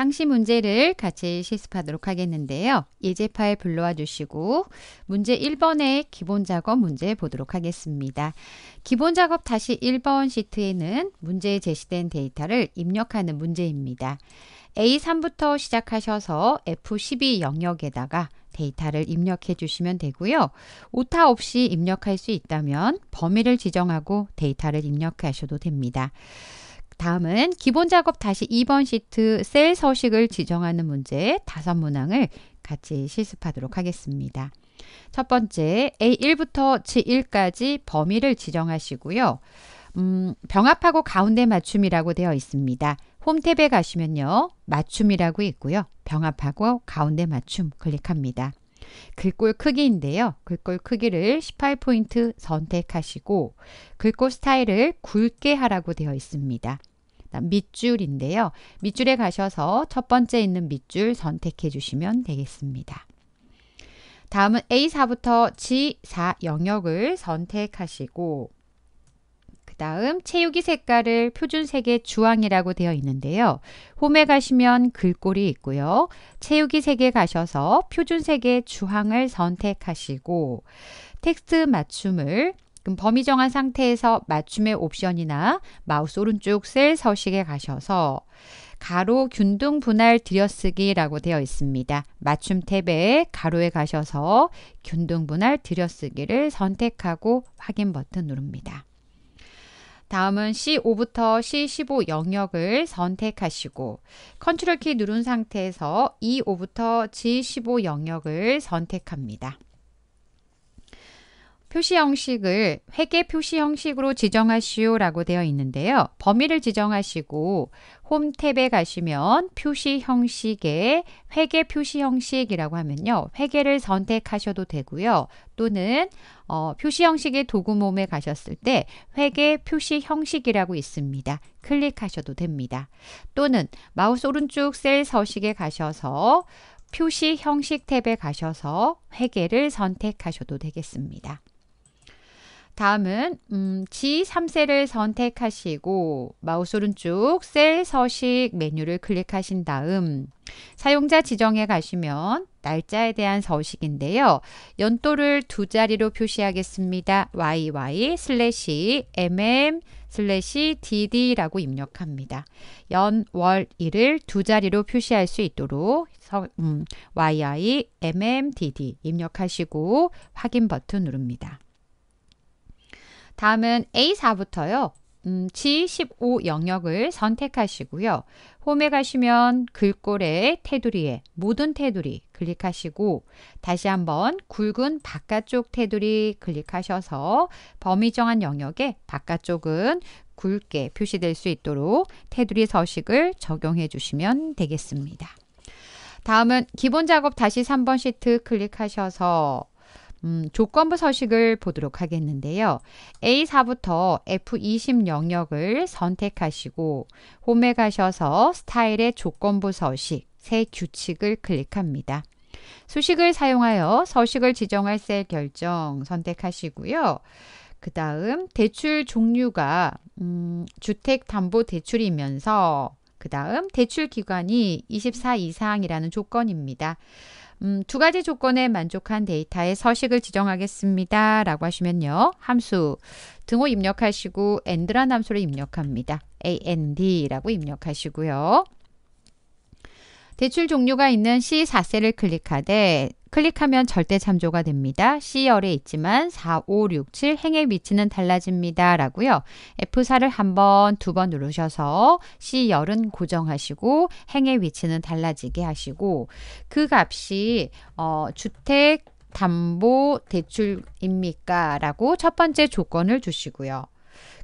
상시 문제를 같이 실습하도록 하겠는데요. 예제 파일 불러와 주시고 문제 1번의 기본 작업 문제 보도록 하겠습니다. 기본 작업 다시 1번 시트에는 문제에 제시된 데이터를 입력하는 문제입니다. A3부터 시작하셔서 F12 영역에다가 데이터를 입력해 주시면 되고요. 오타 없이 입력할 수 있다면 범위를 지정하고 데이터를 입력하셔도 됩니다. 다음은 기본 작업 다시 2번 시트 셀 서식을 지정하는 문제 다섯 문항을 같이 실습하도록 하겠습니다. 첫 번째, A1부터 G1까지 범위를 지정하시고요. 음, 병합하고 가운데 맞춤이라고 되어 있습니다. 홈탭에 가시면요. 맞춤이라고 있고요. 병합하고 가운데 맞춤 클릭합니다. 글꼴 크기인데요. 글꼴 크기를 18포인트 선택하시고 글꼴 스타일을 굵게 하라고 되어 있습니다. 밑줄인데요. 밑줄에 가셔서 첫 번째 있는 밑줄 선택해 주시면 되겠습니다. 다음은 A4부터 G4 영역을 선택하시고 그 다음 채우기 색깔을 표준색의 주황이라고 되어 있는데요. 홈에 가시면 글꼴이 있고요. 채우기 색에 가셔서 표준색의 주황을 선택하시고 텍스트 맞춤을 그럼 범위 정한 상태에서 맞춤의 옵션이나 마우스 오른쪽 셀 서식에 가셔서 가로 균등 분할 들여쓰기라고 되어 있습니다. 맞춤 탭에 가로에 가셔서 균등 분할 들여쓰기를 선택하고 확인 버튼 누릅니다. 다음은 C5부터 C15 영역을 선택하시고 컨트롤 키 누른 상태에서 E5부터 G15 영역을 선택합니다. 표시 형식을 회계 표시 형식으로 지정하시오라고 되어 있는데요. 범위를 지정하시고 홈 탭에 가시면 표시 형식의 회계 표시 형식이라고 하면요. 회계를 선택하셔도 되고요. 또는 어, 표시 형식의 도구 몸에 가셨을 때 회계 표시 형식이라고 있습니다. 클릭하셔도 됩니다. 또는 마우스 오른쪽 셀 서식에 가셔서 표시 형식 탭에 가셔서 회계를 선택하셔도 되겠습니다. 다음은 음, G3셀을 선택하시고 마우스 오른쪽 셀 서식 메뉴를 클릭하신 다음 사용자 지정에 가시면 날짜에 대한 서식인데요. 연도를 두 자리로 표시하겠습니다. yy 슬래시 mm 슬래시 dd라고 입력합니다. 연, 월, 일을 두 자리로 표시할 수 있도록 서, 음, yy mm dd 입력하시고 확인 버튼 누릅니다. 다음은 A4부터요. 음, G15 영역을 선택하시고요. 홈에 가시면 글꼴에 테두리에 모든 테두리 클릭하시고 다시 한번 굵은 바깥쪽 테두리 클릭하셔서 범위 정한 영역에 바깥쪽은 굵게 표시될 수 있도록 테두리 서식을 적용해 주시면 되겠습니다. 다음은 기본 작업 다시 3번 시트 클릭하셔서 음, 조건부 서식을 보도록 하겠는데요. A4부터 F20 영역을 선택하시고 홈에 가셔서 스타일의 조건부 서식, 새 규칙을 클릭합니다. 수식을 사용하여 서식을 지정할 셀 결정 선택하시고요. 그 다음 대출 종류가 음, 주택담보대출이면서 그 다음 대출 기관이24 이상이라는 조건입니다. 음, 두 가지 조건에 만족한 데이터의 서식을 지정하겠습니다. 라고 하시면요. 함수 등호 입력하시고 and란 함수를 입력합니다. and라고 입력하시고요. 대출 종류가 있는 C4셀을 클릭하되 클릭하면 절대 참조가 됩니다. C열에 있지만 4, 5, 6, 7 행의 위치는 달라집니다. 라고요. F4를 한 번, 두 번 누르셔서 C열은 고정하시고 행의 위치는 달라지게 하시고 그 값이 어, 주택, 담보, 대출입니까? 라고 첫 번째 조건을 주시고요.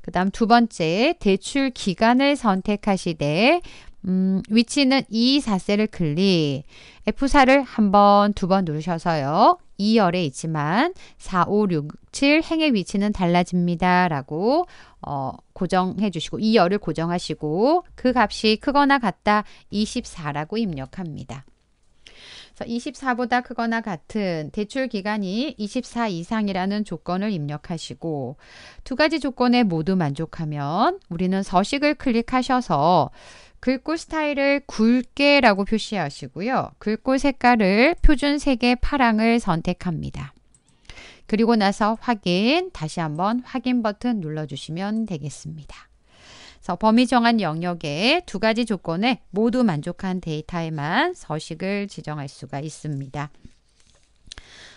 그 다음 두 번째, 대출 기간을 선택하시되 음, 위치는 E4셀을 클릭, F4를 한 번, 두 번 누르셔서요. 2열에 있지만 4, 5, 6, 7 행의 위치는 달라집니다. 라고 어, 고정해 주시고 2열을 고정하시고 그 값이 크거나 같다 24라고 입력합니다. 그래서 24보다 크거나 같은 대출 기간이 24 이상이라는 조건을 입력하시고 두 가지 조건에 모두 만족하면 우리는 서식을 클릭하셔서 글꼴 스타일을 굵게라고 표시하시고요. 글꼴 색깔을 표준 색의 파랑을 선택합니다. 그리고 나서 확인, 다시 한번 확인 버튼 눌러주시면 되겠습니다. 그래서 범위 정한 영역에두 가지 조건에 모두 만족한 데이터에만 서식을 지정할 수가 있습니다.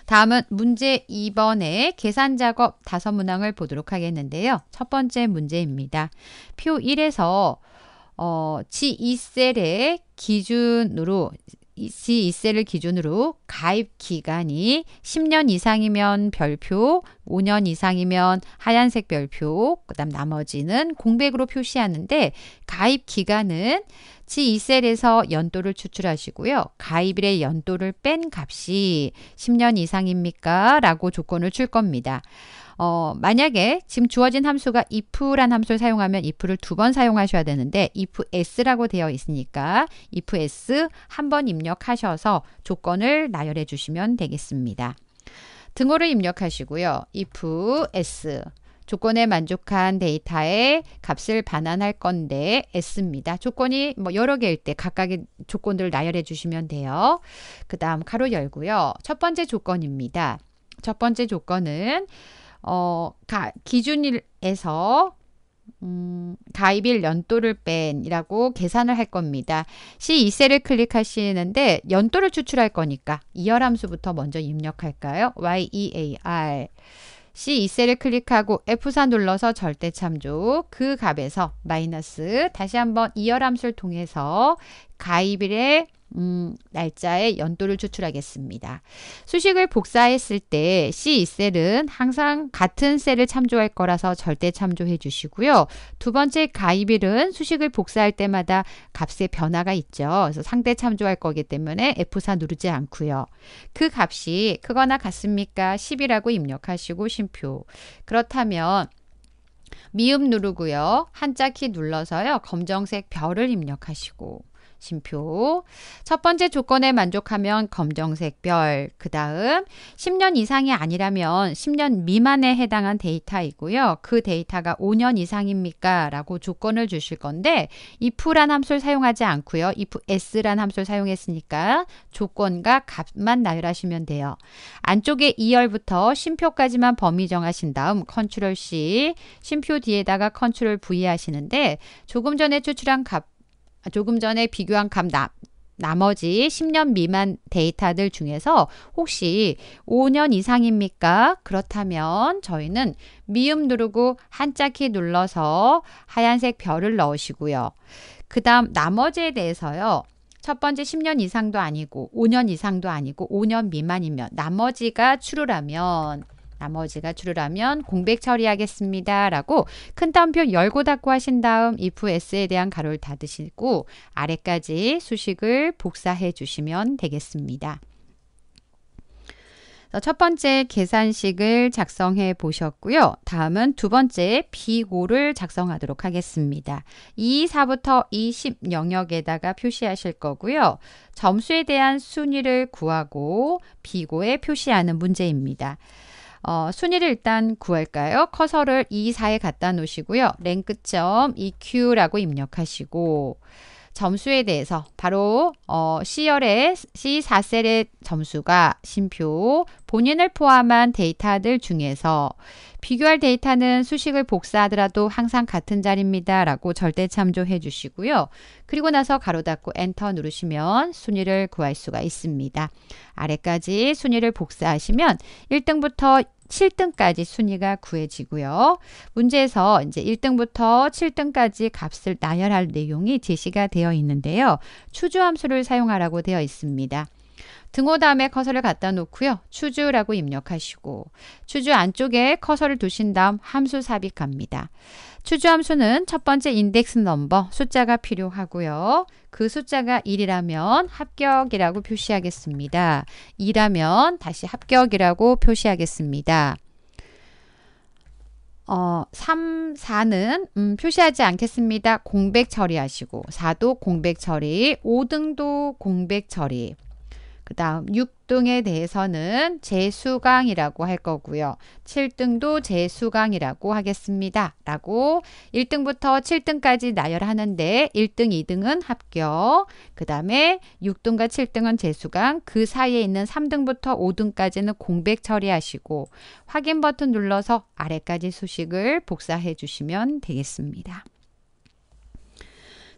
다음은 문제 2번의 계산 작업 다섯 문항을 보도록 하겠는데요. 첫 번째 문제입니다. 표 1에서 어, 지2셀의 기준으로 지2셀을 기준으로 가입 기간이 10년 이상이면 별표, 5년 이상이면 하얀색 별표, 그 다음 나머지는 공백으로 표시하는데 가입 기간은 지2셀에서 연도를 추출하시고요. 가입일의 연도를 뺀 값이 10년 이상입니까? 라고 조건을 줄 겁니다. 어, 만약에 지금 주어진 함수가 if란 함수를 사용하면 if를 두 번 사용하셔야 되는데 if s라고 되어 있으니까 if s 한 번 입력하셔서 조건을 나열해 주시면 되겠습니다. 등호를 입력하시고요. if s 조건에 만족한 데이터의 값을 반환할 건데 S입니다. 조건이 뭐 여러 개일 때 각각의 조건들을 나열해 주시면 돼요. 그 다음 카로 열고요. 첫 번째 조건입니다. 첫 번째 조건은 어, 가, 기준일에서 음, 가입일 연도를 뺀이라고 계산을 할 겁니다. C2셀을 클릭하시는데 연도를 추출할 거니까 이열 함수부터 먼저 입력할까요? YEAR C2셀을 클릭하고 F4 눌러서 절대 참조 그 값에서 마이너스 다시 한번 이열 함수를 통해서 가입일의 음, 날짜의 연도를 추출하겠습니다. 수식을 복사했을 때 C2셀은 항상 같은 셀을 참조할 거라서 절대 참조해 주시고요. 두 번째 가입일은 수식을 복사할 때마다 값의 변화가 있죠. 그래서 상대 참조할 거기 때문에 F4 누르지 않고요. 그 값이 크거나 같습니까? 10이라고 입력하시고 심표 그렇다면 미음 누르고요. 한자 키 눌러서요. 검정색 별을 입력하시고 심표. 첫 번째 조건에 만족하면 검정색 별. 그 다음 10년 이상이 아니라면 10년 미만에 해당한 데이터이고요. 그 데이터가 5년 이상입니까? 라고 조건을 주실 건데 if란 함수를 사용하지 않고요. if s란 함수를 사용했으니까 조건과 값만 나열하시면 돼요. 안쪽에 2열부터 심표까지만 범위 정하신 다음 컨트롤 C, 심표 뒤에다가 컨트롤 V 하시는데 조금 전에 추출한 값 조금 전에 비교한 값 나, 나머지 10년 미만 데이터들 중에서 혹시 5년 이상입니까? 그렇다면 저희는 미음 누르고 한자키 눌러서 하얀색 별을 넣으시고요. 그 다음 나머지에 대해서요. 첫 번째 10년 이상도 아니고 5년 이상도 아니고 5년 미만이면 나머지가 추루라면 나머지가 줄으라면 공백 처리하겠습니다. 라고 큰 따옴표 열고 닫고 하신 다음 if s에 대한 가로를 닫으시고 아래까지 수식을 복사해 주시면 되겠습니다. 첫 번째 계산식을 작성해 보셨고요. 다음은 두 번째 비고를 작성하도록 하겠습니다. 24부터 20 영역에다가 표시하실 거고요. 점수에 대한 순위를 구하고 비고에 표시하는 문제입니다. 어, 순위를 일단 구할까요? 커서를 2, 4에 갖다 놓으시고요. 랭크점 EQ라고 입력하시고 점수에 대해서 바로 어, C열의 C4셀의 점수가 심표 본인을 포함한 데이터들 중에서 비교할 데이터는 수식을 복사하더라도 항상 같은 자리입니다. 라고 절대 참조해 주시고요. 그리고 나서 가로 닫고 엔터 누르시면 순위를 구할 수가 있습니다. 아래까지 순위를 복사하시면 1등부터 7등까지 순위가 구해지고요. 문제에서 이제 1등부터 7등까지 값을 나열할 내용이 제시가 되어 있는데요. 추주 함수를 사용하라고 되어 있습니다. 등호 다음에 커서를 갖다 놓고요. 추주라고 입력하시고 추주 안쪽에 커서를 두신 다음 함수 삽입합니다. 추주함수는 첫 번째 인덱스 넘버 숫자가 필요하고요. 그 숫자가 1이라면 합격이라고 표시하겠습니다. 2라면 다시 합격이라고 표시하겠습니다. 어, 3, 4는 음, 표시하지 않겠습니다. 공백 처리하시고 4도 공백 처리, 5등도 공백 처리, 그 다음 6등에 대해서는 재수강이라고 할 거고요. 7등도 재수강이라고 하겠습니다. 라고 1등부터 7등까지 나열하는데 1등, 2등은 합격, 그 다음에 6등과 7등은 재수강, 그 사이에 있는 3등부터 5등까지는 공백 처리하시고 확인 버튼 눌러서 아래까지 수식을 복사해 주시면 되겠습니다.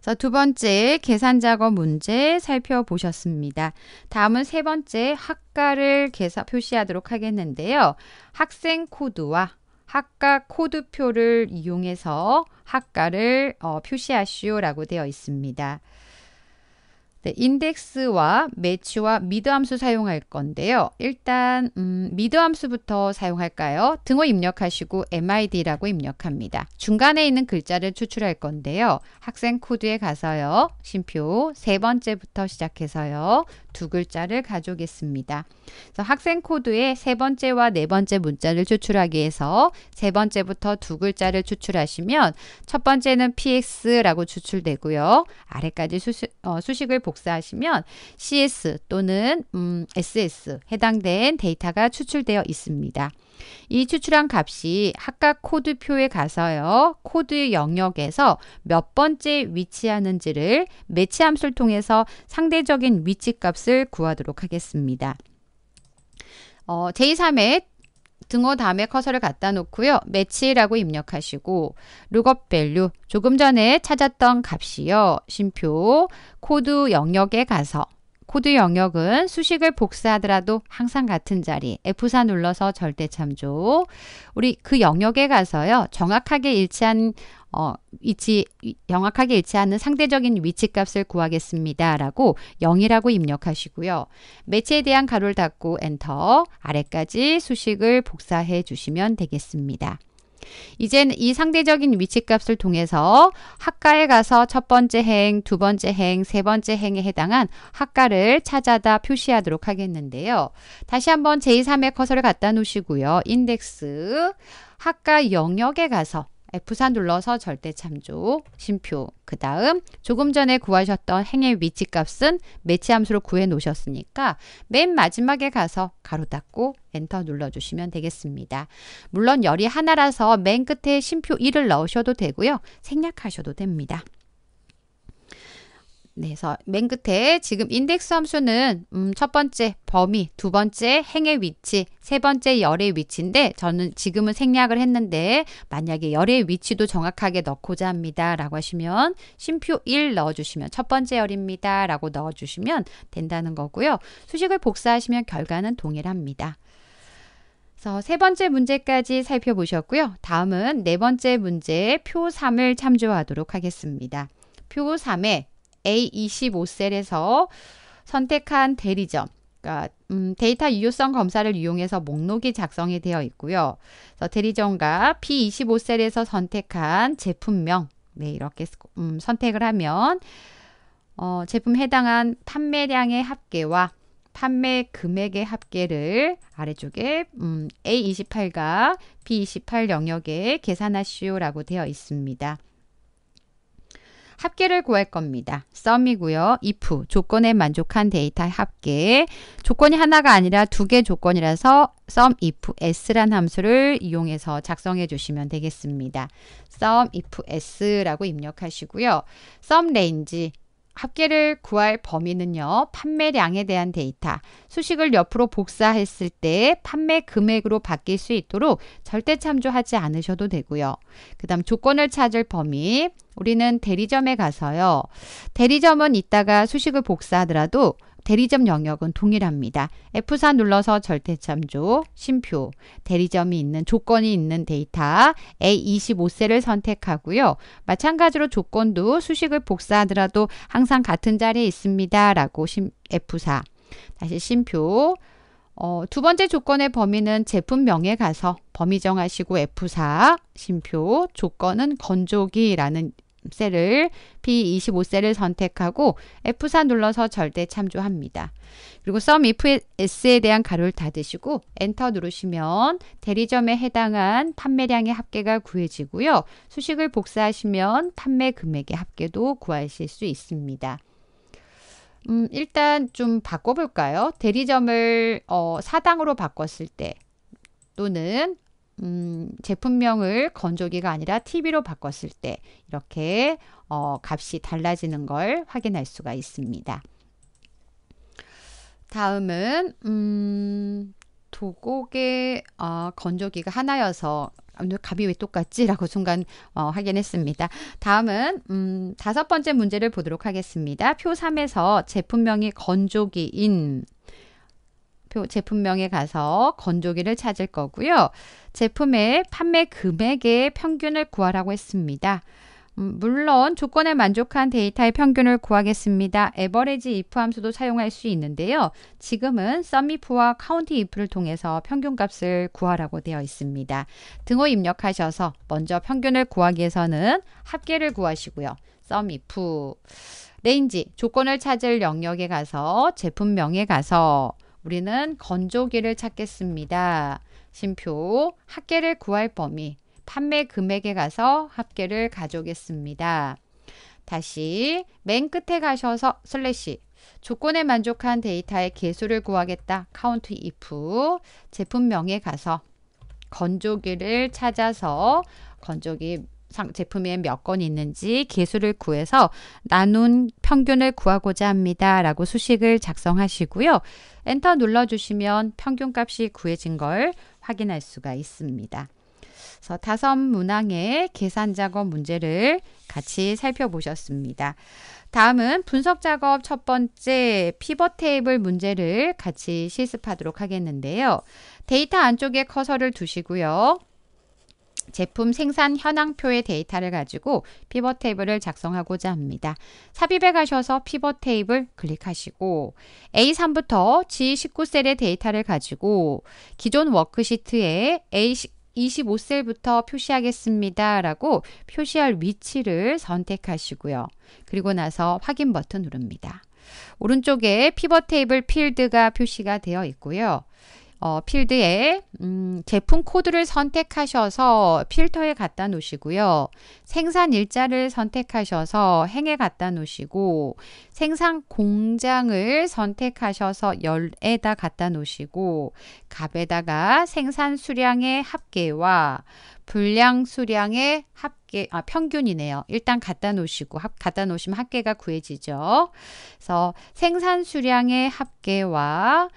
자, 두 번째 계산 작업 문제 살펴보셨습니다. 다음은 세 번째 학과를 계산 표시하도록 하겠는데요. 학생 코드와 학과 코드표를 이용해서 학과를 어, 표시하시오라고 되어 있습니다. 네, 인덱스와 매치와 미드 함수 사용할 건데요. 일단 음, 미드 함수부터 사용할까요? 등호 입력하시고 MID라고 입력합니다. 중간에 있는 글자를 추출할 건데요. 학생 코드에 가서요. 심표 세 번째부터 시작해서요. 두 글자를 가져오겠습니다. 그래서 학생 코드에 세 번째와 네 번째 문자를 추출하기 위해서 세 번째부터 두 글자를 추출하시면 첫 번째는 PX라고 추출되고요. 아래까지 수식, 어, 수식을 보 복사하시면 CS 또는 음, SS 해당된 데이터가 추출되어 있습니다. 이 추출한 값이 각각 코드표에 가서요. 코드 영역에서 몇 번째 위치하는지를 매치 함수를 통해서 상대적인 위치 값을 구하도록 하겠습니다. 어, 제3의 등호 다음에 커서를 갖다 놓고요. 매치라고 입력하시고 룩업 밸류 조금 전에 찾았던 값이요. 심표 코드 영역에 가서 코드 영역은 수식을 복사하더라도 항상 같은 자리 F4 눌러서 절대 참조 우리 그 영역에 가서요 정확하게 일치한 어, 위치 명확하게 일치하는 상대적인 위치값을 구하겠습니다. 라고 0이라고 입력하시고요. 매체에 대한 가로를 닫고 엔터 아래까지 수식을 복사해 주시면 되겠습니다. 이젠 이 상대적인 위치값을 통해서 학과에 가서 첫 번째 행, 두 번째 행, 세 번째 행에 해당한 학과를 찾아다 표시하도록 하겠는데요. 다시 한번 제3의 커서를 갖다 놓으시고요. 인덱스 학과 영역에 가서 F4 눌러서 절대 참조, 심표. 그 다음 조금 전에 구하셨던 행의 위치 값은 매치 함수로 구해 놓으셨으니까 맨 마지막에 가서 가로 닫고 엔터 눌러주시면 되겠습니다. 물론 열이 하나라서 맨 끝에 심표 1을 넣으셔도 되고요. 생략하셔도 됩니다. 그래서 맨 끝에 지금 인덱스 함수는 음, 첫 번째 범위, 두 번째 행의 위치, 세 번째 열의 위치인데 저는 지금은 생략을 했는데 만약에 열의 위치도 정확하게 넣고자 합니다. 라고 하시면 심표 1 넣어주시면 첫 번째 열입니다. 라고 넣어주시면 된다는 거고요. 수식을 복사하시면 결과는 동일합니다. 그래서 세 번째 문제까지 살펴보셨고요. 다음은 네 번째 문제 표 3을 참조하도록 하겠습니다. 표 3에 A25셀에서 선택한 대리점 그러니까 음, 데이터 유효성 검사를 이용해서 목록이 작성이 되어 있고요. 그래서 대리점과 P25셀에서 선택한 제품명 네, 이렇게 음, 선택을 하면 어, 제품 해당한 판매량의 합계와 판매 금액의 합계를 아래쪽에 음, A28과 B28 영역에 계산하시오라고 되어 있습니다. 합계를 구할 겁니다. 썸이고요. if 조건에 만족한 데이터 합계 조건이 하나가 아니라 두 개 조건이라서 sum if s란 함수를 이용해서 작성해 주시면 되겠습니다. sum if s라고 입력하시고요. sum range 합계를 구할 범위는요, 판매량에 대한 데이터, 수식을 옆으로 복사했을 때 판매 금액으로 바뀔 수 있도록 절대 참조하지 않으셔도 되고요. 그 다음 조건을 찾을 범위, 우리는 대리점에 가서요. 대리점은 이따가 수식을 복사하더라도 대리점 영역은 동일합니다. F4 눌러서 절대참조, 심표, 대리점이 있는 조건이 있는 데이터 A25셀을 선택하고요. 마찬가지로 조건도 수식을 복사하더라도 항상 같은 자리에 있습니다. 라고 F4 다시 심표 어, 두 번째 조건의 범위는 제품명에 가서 범위 정하시고 F4 심표 조건은 건조기라는 셀을 B25셀을 선택하고 F4 눌러서 절대 참조합니다. 그리고 sum if s에 대한 가로를 닫으시고 엔터 누르시면 대리점에 해당한 판매량의 합계가 구해지고요. 수식을 복사하시면 판매 금액의 합계도 구하실 수 있습니다. 음, 일단 좀 바꿔볼까요? 대리점을 어, 사당으로 바꿨을 때 또는 음, 제품명을 건조기가 아니라 TV로 바꿨을 때 이렇게 어, 값이 달라지는 걸 확인할 수가 있습니다. 다음은 음, 도곡의 어, 건조기가 하나여서 갑이 왜 똑같지? 라고 순간 어, 확인했습니다. 다음은 음, 다섯 번째 문제를 보도록 하겠습니다. 표 3에서 제품명이 건조기인 제품명에 가서 건조기를 찾을 거고요. 제품의 판매 금액의 평균을 구하라고 했습니다. 음, 물론 조건에 만족한 데이터의 평균을 구하겠습니다. 에버리지 if 함수도 사용할 수 있는데요. 지금은 썸이프와 카운티 if를 통해서 평균값을 구하라고 되어 있습니다. 등호 입력하셔서 먼저 평균을 구하기 위해서는 합계를 구하시고요. 썸이프 레인지 조건을 찾을 영역에 가서 제품명에 가서 우리는 건조기를 찾겠습니다. 심표 합계를 구할 범위 판매 금액에 가서 합계를 가져오겠습니다. 다시 맨 끝에 가셔서 슬래시 조건에 만족한 데이터의 개수를 구하겠다. 카운트 if 제품명에 가서 건조기를 찾아서 건조기 제품에 몇 건 있는지 개수를 구해서 나눈 평균을 구하고자 합니다. 라고 수식을 작성하시고요. 엔터 눌러주시면 평균값이 구해진 걸 확인할 수가 있습니다. 그래서 다섯 문항의 계산 작업 문제를 같이 살펴보셨습니다. 다음은 분석 작업 첫 번째 피벗 테이블 문제를 같이 실습하도록 하겠는데요. 데이터 안쪽에 커서를 두시고요. 제품 생산 현황표의 데이터를 가지고 피벗 테이블을 작성하고자 합니다. 삽입에 가셔서 피벗 테이블 클릭하시고 A3부터 G19셀의 데이터를 가지고 기존 워크시트에 a 25셀부터 표시하겠습니다. 라고 표시할 위치를 선택하시고요. 그리고 나서 확인 버튼 누릅니다. 오른쪽에 피벗 테이블 필드가 표시가 되어 있고요. 어, 필드에 음, 제품 코드를 선택하셔서 필터에 갖다 놓으시고요. 생산 일자를 선택하셔서 행에 갖다 놓으시고 생산 공장을 선택하셔서 열에다 갖다 놓으시고 값에다가 생산 수량의 합계와 분량 수량의 합계 아 평균이네요. 일단 갖다 놓으시고 합, 갖다 놓으시면 합계가 구해지죠. 그래서 생산 수량의 합계와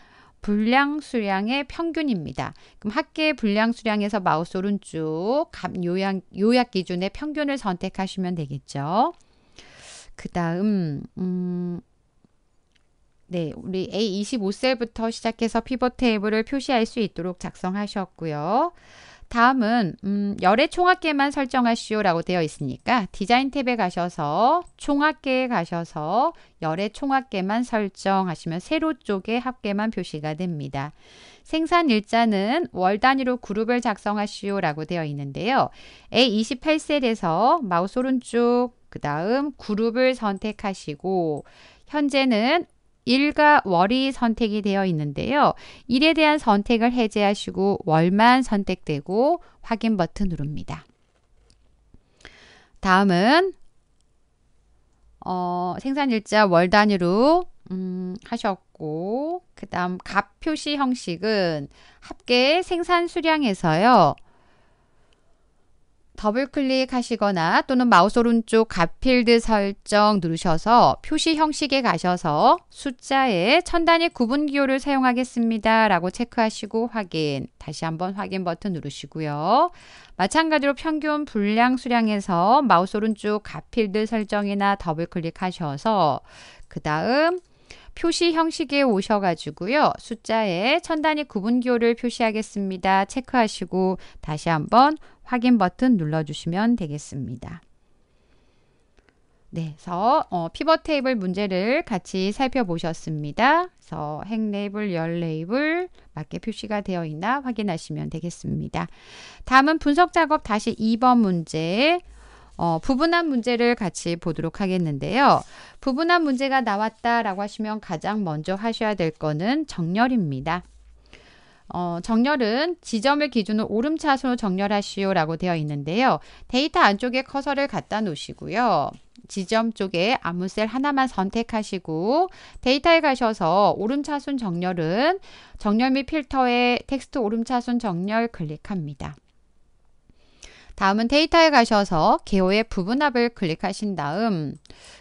분량 수량의 평균입니다. 그럼 학계 분량 수량에서 마우스 오른쪽 요약, 요약 기준의 평균을 선택하시면 되겠죠. 그 다음 음, 네, 우리 A25셀부터 시작해서 피벗 테이블을 표시할 수 있도록 작성하셨고요. 다음은 음, 열의 총합계만 설정하시오라고 되어 있으니까 디자인 탭에 가셔서 총합계에 가셔서 열의 총합계만 설정하시면 세로 쪽에 합계만 표시가 됩니다. 생산 일자는 월 단위로 그룹을 작성하시오라고 되어 있는데요. A28셀에서 마우스 오른쪽 그 다음 그룹을 선택하시고 현재는 일과 월이 선택이 되어 있는데요. 일에 대한 선택을 해제하시고 월만 선택되고 확인 버튼 누릅니다. 다음은 어, 생산일자 월 단위로 음, 하셨고 그 다음 값 표시 형식은 합계 생산 수량에서요. 더블 클릭하시거나 또는 마우스 오른쪽 가필드 설정 누르셔서 표시 형식에 가셔서 숫자에 천 단위 구분 기호를 사용하겠습니다. 라고 체크하시고 확인. 다시 한번 확인 버튼 누르시고요. 마찬가지로 평균 분량 수량에서 마우스 오른쪽 가필드 설정이나 더블 클릭하셔서 그 다음 표시 형식에 오셔가지고요. 숫자에 천 단위 구분 기호를 표시하겠습니다. 체크하시고 다시 한번 확인 버튼 눌러주시면 되겠습니다. 네, 그래서 어, 피벗 테이블 문제를 같이 살펴보셨습니다. 그래서 행 레이블, 열 레이블 맞게 표시가 되어 있나 확인하시면 되겠습니다. 다음은 분석 작업 다시 2번 문제 어, 부분한 문제를 같이 보도록 하겠는데요. 부분한 문제가 나왔다라고 하시면 가장 먼저 하셔야 될 거는 정렬입니다. 어, 정렬은 지점을 기준으로 오름차순으로 정렬하시오라고 되어 있는데요. 데이터 안쪽에 커서를 갖다 놓으시고요. 지점 쪽에 아무 셀 하나만 선택하시고 데이터에 가셔서 오름차순 정렬은 정렬 및 필터에 텍스트 오름차순 정렬 클릭합니다. 다음은 데이터에 가셔서 개호의 부분합을 클릭하신 다음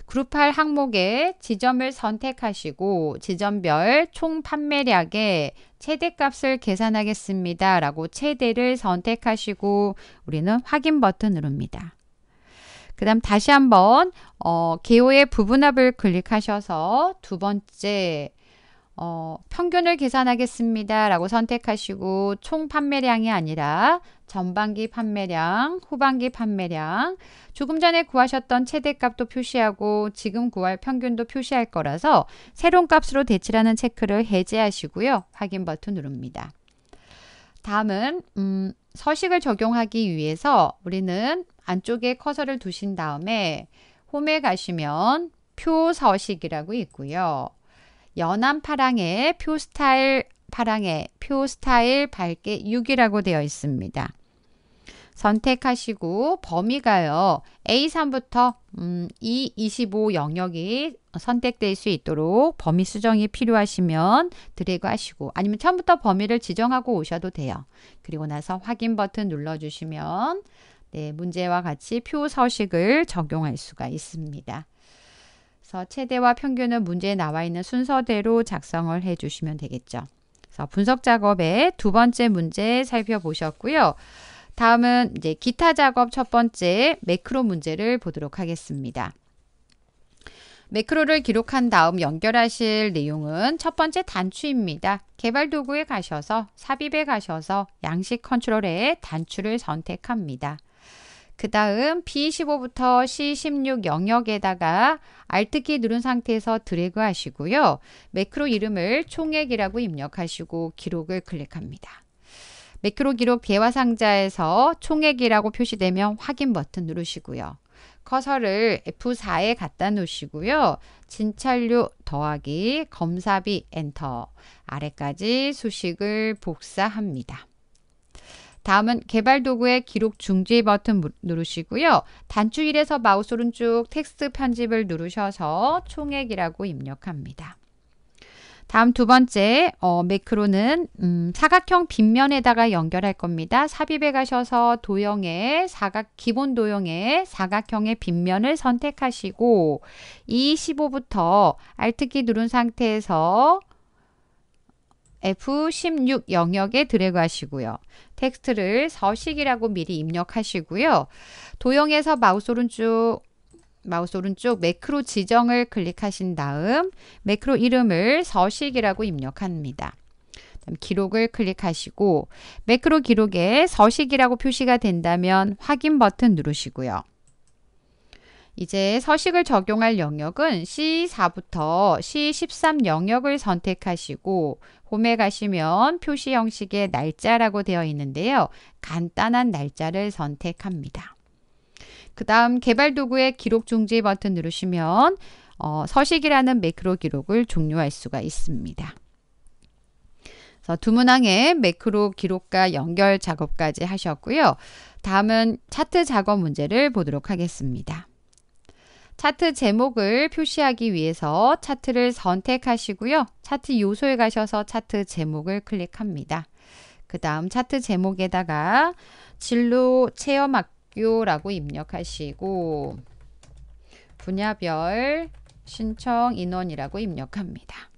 그룹할 항목에 지점을 선택하시고 지점별 총 판매량의 최대값을 계산하겠습니다. 라고 최대를 선택하시고 우리는 확인 버튼 누릅니다. 그 다음 다시 한번 어, 개호의 부분합을 클릭하셔서 두 번째 어, 평균을 계산하겠습니다. 라고 선택하시고 총 판매량이 아니라 전반기 판매량, 후반기 판매량, 조금 전에 구하셨던 최대값도 표시하고 지금 구할 평균도 표시할 거라서 새로운 값으로 대치라는 체크를 해제하시고요. 확인 버튼 누릅니다. 다음은 음, 서식을 적용하기 위해서 우리는 안쪽에 커서를 두신 다음에 홈에 가시면 표 서식이라고 있고요. 연한 파랑에 표스타일 파랑에 표스타일 밝게 6이라고 되어 있습니다. 선택하시고 범위가요. A3부터 음, E25 영역이 선택될 수 있도록 범위 수정이 필요하시면 드래그 하시고 아니면 처음부터 범위를 지정하고 오셔도 돼요. 그리고 나서 확인 버튼 눌러주시면 네, 문제와 같이 표 서식을 적용할 수가 있습니다. 그래서 최대와 평균은 문제에 나와 있는 순서대로 작성을 해주시면 되겠죠. 그래서 분석 작업의 두 번째 문제 살펴보셨고요. 다음은 이제 기타 작업 첫 번째 매크로 문제를 보도록 하겠습니다. 매크로를 기록한 다음 연결하실 내용은 첫 번째 단추입니다. 개발 도구에 가셔서 삽입에 가셔서 양식 컨트롤에 단추를 선택합니다. 그 다음 B15부터 C16 영역에다가 Alt키 누른 상태에서 드래그 하시고요. 매크로 이름을 총액이라고 입력하시고 기록을 클릭합니다. 매크로 기록 대화 상자에서 총액이라고 표시되면 확인 버튼 누르시고요. 커서를 F4에 갖다 놓으시고요. 진찰료 더하기 검사비 엔터 아래까지 수식을 복사합니다. 다음은 개발 도구의 기록 중지 버튼 누르시고요. 단추1에서 마우스 오른쪽 텍스트 편집을 누르셔서 총액이라고 입력합니다. 다음 두 번째 어, 매크로는 음, 사각형 빗면에다가 연결할 겁니다. 삽입에 가셔서 도형의 사각 기본 도형의 사각형의 빗면을 선택하시고 E15부터 Alt키 누른 상태에서 F16 영역에 드래그 하시고요. 텍스트를 서식이라고 미리 입력하시고요. 도형에서 마우스 오른쪽 마우스 오른쪽 매크로 지정을 클릭하신 다음 매크로 이름을 서식이라고 입력합니다. 기록을 클릭하시고 매크로 기록에 서식이라고 표시가 된다면 확인 버튼 누르시고요. 이제 서식을 적용할 영역은 C4부터 C13 영역을 선택하시고 홈에 가시면 표시 형식의 날짜라고 되어 있는데요. 간단한 날짜를 선택합니다. 그 다음 개발 도구의 기록 중지 버튼 누르시면 어, 서식이라는 매크로 기록을 종료할 수가 있습니다. 두문항에 매크로 기록과 연결 작업까지 하셨고요. 다음은 차트 작업 문제를 보도록 하겠습니다. 차트 제목을 표시하기 위해서 차트를 선택하시고요. 차트 요소에 가셔서 차트 제목을 클릭합니다. 그 다음 차트 제목에다가 진로 체험학교라고 입력하시고 분야별 신청 인원이라고 입력합니다.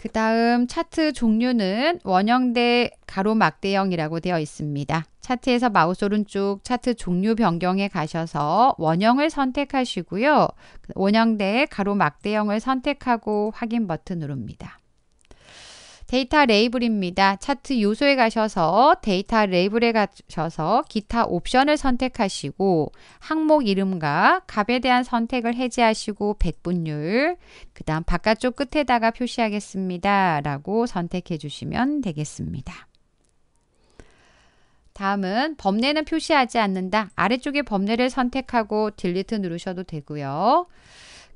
그 다음 차트 종류는 원형대 가로막대형이라고 되어 있습니다. 차트에서 마우스 오른쪽 차트 종류 변경에 가셔서 원형을 선택하시고요. 원형대 가로막대형을 선택하고 확인 버튼 누릅니다. 데이터 레이블입니다. 차트 요소에 가셔서 데이터 레이블에 가셔서 기타 옵션을 선택하시고 항목 이름과 값에 대한 선택을 해제하시고 백분율 그 다음 바깥쪽 끝에다가 표시하겠습니다. 라고 선택해 주시면 되겠습니다. 다음은 범례는 표시하지 않는다. 아래쪽에 범례를 선택하고 딜리트 누르셔도 되고요.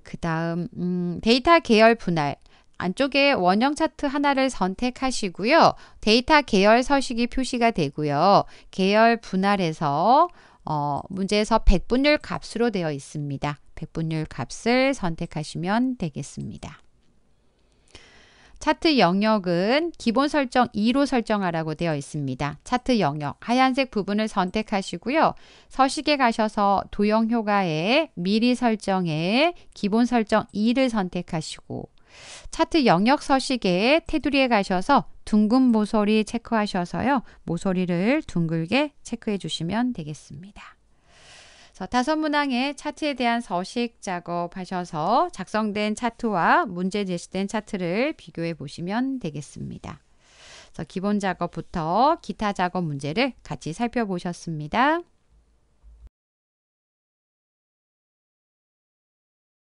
그 다음 음, 데이터 계열 분할 안쪽에 원형 차트 하나를 선택하시고요. 데이터 계열 서식이 표시가 되고요. 계열 분할에서 어, 문제에서 백분율 값으로 되어 있습니다. 백분율 값을 선택하시면 되겠습니다. 차트 영역은 기본 설정 2로 설정하라고 되어 있습니다. 차트 영역 하얀색 부분을 선택하시고요. 서식에 가셔서 도형 효과에 미리 설정에 기본 설정 2를 선택하시고 차트 영역 서식에 테두리에 가셔서 둥근 모서리 체크하셔서요. 모서리를 둥글게 체크해 주시면 되겠습니다. 다섯 문항의 차트에 대한 서식 작업하셔서 작성된 차트와 문제 제시된 차트를 비교해 보시면 되겠습니다. 기본 작업부터 기타 작업 문제를 같이 살펴보셨습니다.